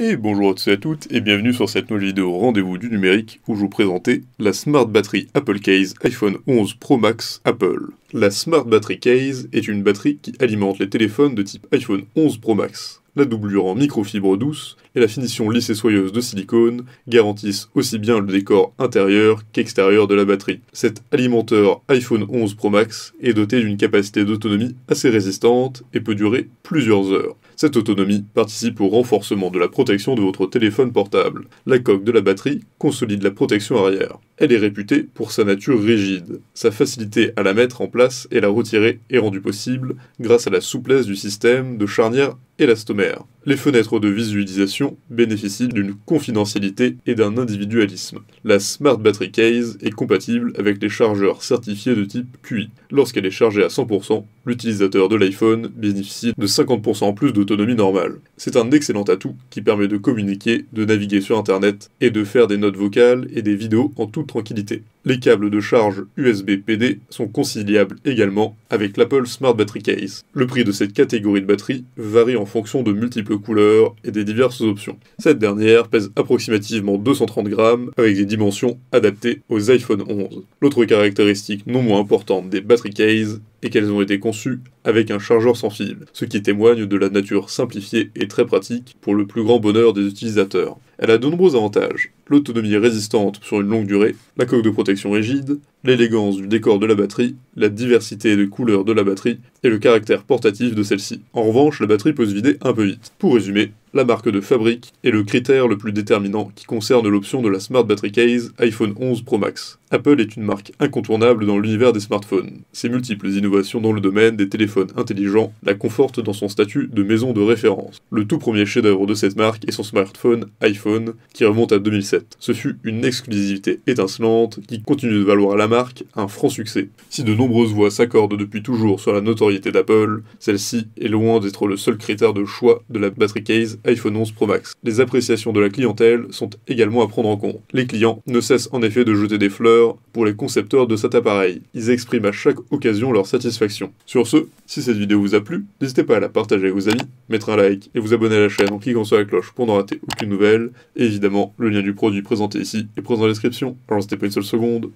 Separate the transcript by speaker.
Speaker 1: Et bonjour à tous et à toutes, et bienvenue sur cette nouvelle vidéo Rendez-vous du numérique où je vous présentais la Smart Battery Apple Case iPhone 11 Pro Max Apple. La Smart Battery Case est une batterie qui alimente les téléphones de type iPhone 11 Pro Max. La doublure en microfibre douce et la finition lisse et soyeuse de silicone garantissent aussi bien le décor intérieur qu'extérieur de la batterie. Cet alimenteur iPhone 11 Pro Max est doté d'une capacité d'autonomie assez résistante et peut durer plusieurs heures. Cette autonomie participe au renforcement de la protection de votre téléphone portable. La coque de la batterie consolide la protection arrière. Elle est réputée pour sa nature rigide. Sa facilité à la mettre en place et la retirer est rendue possible grâce à la souplesse du système de charnière élastomère. Les fenêtres de visualisation bénéficient d'une confidentialité et d'un individualisme. La Smart Battery Case est compatible avec les chargeurs certifiés de type QI. Lorsqu'elle est chargée à 100%, l'utilisateur de l'iPhone bénéficie de 50% en plus de normale. C'est un excellent atout qui permet de communiquer, de naviguer sur Internet et de faire des notes vocales et des vidéos en toute tranquillité. Les câbles de charge USB PD sont conciliables également avec l'Apple Smart Battery Case. Le prix de cette catégorie de batterie varie en fonction de multiples couleurs et des diverses options. Cette dernière pèse approximativement 230 grammes avec des dimensions adaptées aux iPhone 11. L'autre caractéristique non moins importante des battery cases et qu'elles ont été conçues avec un chargeur sans fil, ce qui témoigne de la nature simplifiée et très pratique pour le plus grand bonheur des utilisateurs. Elle a de nombreux avantages, l'autonomie résistante sur une longue durée, la coque de protection rigide, l'élégance du décor de la batterie, la diversité de couleurs de la batterie et le caractère portatif de celle-ci. En revanche, la batterie peut se vider un peu vite. Pour résumer, la marque de fabrique est le critère le plus déterminant qui concerne l'option de la Smart Battery Case iPhone 11 Pro Max. Apple est une marque incontournable dans l'univers des smartphones. Ses multiples innovations dans le domaine des téléphones intelligents la confortent dans son statut de maison de référence. Le tout premier chef-d'œuvre de cette marque est son smartphone iPhone qui remonte à 2007. Ce fut une exclusivité étincelante qui continue de valoir à la marque un franc succès. Si de nombreuses voix s'accordent depuis toujours sur la notoriété d'Apple, celle-ci est loin d'être le seul critère de choix de la battery case iPhone 11 Pro Max. Les appréciations de la clientèle sont également à prendre en compte. Les clients ne cessent en effet de jeter des fleurs pour les concepteurs de cet appareil. Ils expriment à chaque occasion leur satisfaction. Sur ce, si cette vidéo vous a plu, n'hésitez pas à la partager avec vos amis, mettre un like et vous abonner à la chaîne en cliquant sur la cloche pour n'en rater aucune nouvelle. évidemment, le lien du produit présenté ici est présent dans la description, alors n'hésitez pas une seule seconde